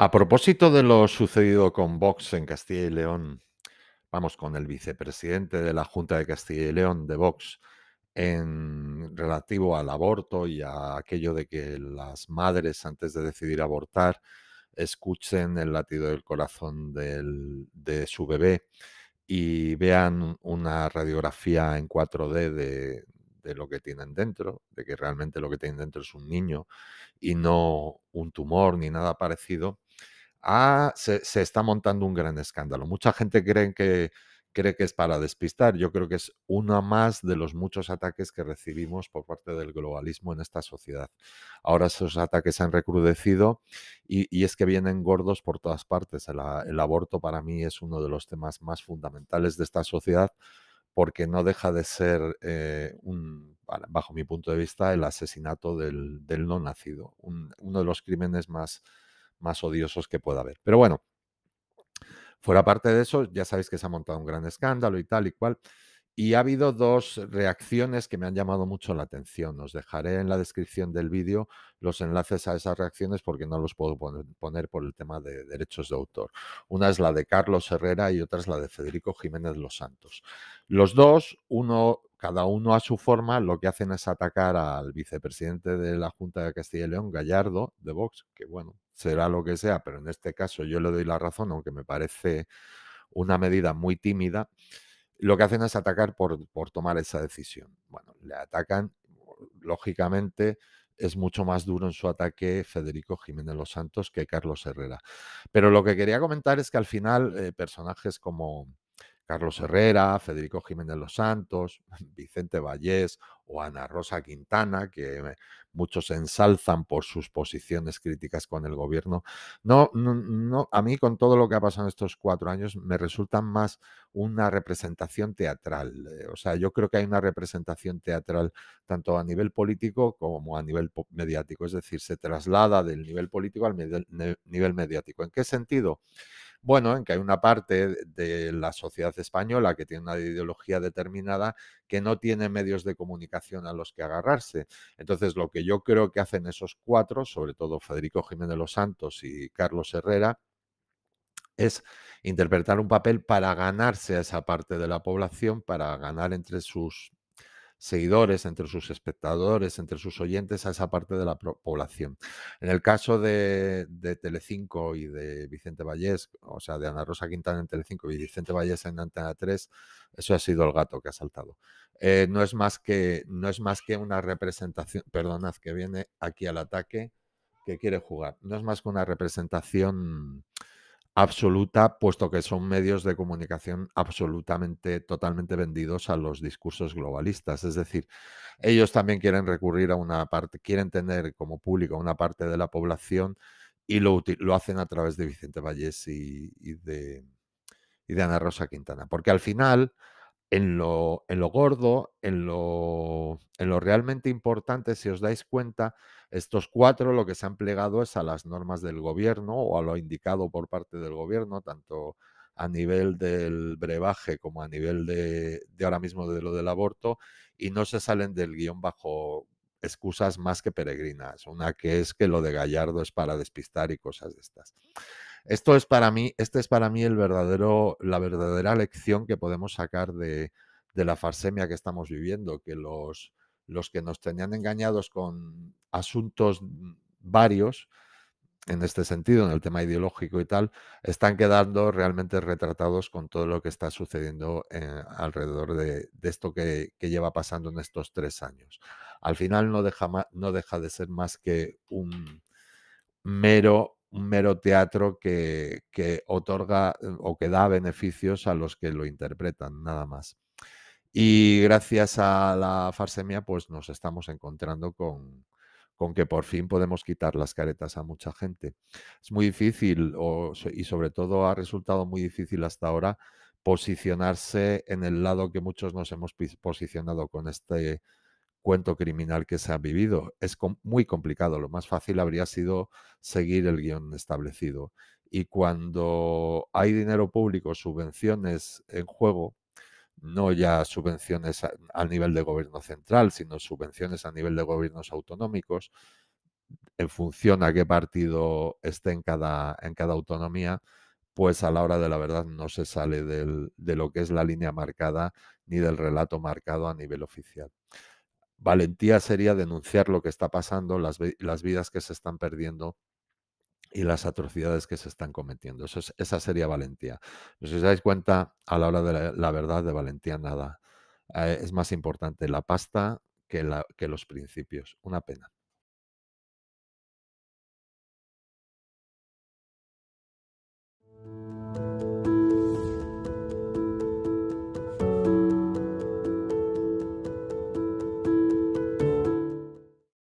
A propósito de lo sucedido con Vox en Castilla y León, vamos, con el vicepresidente de la Junta de Castilla y León de Vox, en relativo al aborto y a aquello de que las madres antes de decidir abortar escuchen el latido del corazón de su bebé y vean una radiografía en 4D de, de lo que tienen dentro, de que realmente lo que tienen dentro es un niño y no un tumor ni nada parecido, ah, se, está montando un gran escándalo. Mucha gente cree que, cree que es para despistar. Yo creo que es uno más de los muchos ataques que recibimos por parte del globalismo en esta sociedad. Ahora esos ataques se han recrudecido y, es que vienen gordos por todas partes. El, aborto para mí es uno de los temas más fundamentales de esta sociedad porque no deja de ser, eh, bajo mi punto de vista, el asesinato del, no nacido, uno de los crímenes más, más odiosos que pueda haber. Pero bueno, fuera parte de eso, ya sabéis que se ha montado un gran escándalo y tal y cual. Y ha habido dos reacciones que me han llamado mucho la atención. Os dejaré en la descripción del vídeo los enlaces a esas reacciones porque no los puedo poner por el tema de derechos de autor. Una es la de Carlos Herrera y otra es la de Federico Jiménez Los Santos. Los dos, uno, cada uno a su forma, lo que hacen es atacar al vicepresidente de la Junta de Castilla y León, Gallardo, de Vox, que bueno, será lo que sea, pero en este caso yo le doy la razón, aunque me parece una medida muy tímida lo que hacen es atacar por, por tomar esa decisión. Bueno, le atacan, lógicamente, es mucho más duro en su ataque Federico Jiménez Los Santos que Carlos Herrera. Pero lo que quería comentar es que al final eh, personajes como Carlos Herrera, Federico Jiménez Los Santos, Vicente Vallés o Ana Rosa Quintana, que muchos ensalzan por sus posiciones críticas con el gobierno. No, no, a mí con todo lo que ha pasado en estos cuatro años me resulta más una representación teatral. Eh, o sea, yo creo que hay una representación teatral tanto a nivel político como a nivel mediático. Es decir, se traslada del nivel político al nivel mediático. ¿En qué sentido? bueno, en que hay una parte de la sociedad española que tiene una ideología determinada que no tiene medios de comunicación a los que agarrarse. Entonces, lo que yo creo que hacen esos cuatro, sobre todo Federico Jiménez Los Santos y Carlos Herrera, es interpretar un papel para ganarse a esa parte de la población, para ganar entre sus seguidores, entre sus espectadores, entre sus oyentes a esa parte de la población. En el caso de, de Telecinco y de Vicente Vallés, o sea, de Ana Rosa Quintana en Telecinco y Vicente Vallés en Antena 3, eso ha sido el gato que ha saltado. Eh, no, es más que, no es más que una representación, perdonad que viene aquí al ataque que quiere jugar, no es más que una representación absoluta, puesto que son medios de comunicación absolutamente, totalmente vendidos a los discursos globalistas. Es decir, ellos también quieren recurrir a una parte, quieren tener como público una parte de la población y lo, lo hacen a través de Vicente Vallés y, de, y de Ana Rosa Quintana. Porque al final en lo, en lo gordo, en lo, en lo realmente importante, si os dais cuenta, estos cuatro lo que se han plegado es a las normas del gobierno o a lo indicado por parte del gobierno, tanto a nivel del brebaje como a nivel de, de ahora mismo de lo del aborto, y no se salen del guión bajo excusas más que peregrinas. Una que es que lo de Gallardo es para despistar y cosas de estas. Esto es para mí, este es para mí el verdadero, la verdadera lección que podemos sacar de, la farsemia que estamos viviendo, que los, los que nos tenían engañados con asuntos varios, en este sentido, en el tema ideológico y tal, están quedando realmente retratados con todo lo que está sucediendo eh, alrededor de, esto que, lleva pasando en estos tres años. Al final no deja, no deja de ser más que un mero un mero teatro que, otorga eh, o que da beneficios a los que lo interpretan, nada más. Y gracias a la farsemia, pues nos estamos encontrando con, con que por fin podemos quitar las caretas a mucha gente. Es muy difícil y sobre todo ha resultado muy difícil hasta ahora posicionarse en el lado que muchos nos hemos posicionado con este cuento criminal que se ha vivido. Es muy complicado, lo más fácil habría sido seguir el guión establecido. Y cuando hay dinero público, subvenciones en juego, no ya subvenciones a, nivel de gobierno central, sino subvenciones a nivel de gobiernos autonómicos, en función a qué partido esté en cada, en cada autonomía, pues a la hora de la verdad no se sale de lo que es la línea marcada ni del relato marcado a nivel oficial. Valentía sería denunciar lo que está pasando, las, las vidas que se están perdiendo y las atrocidades que se están cometiendo. Eso es, esa sería valentía. si os dais cuenta, a la hora de la, verdad, de valentía nada. Eh, es más importante la pasta que, la, que los principios. Una pena.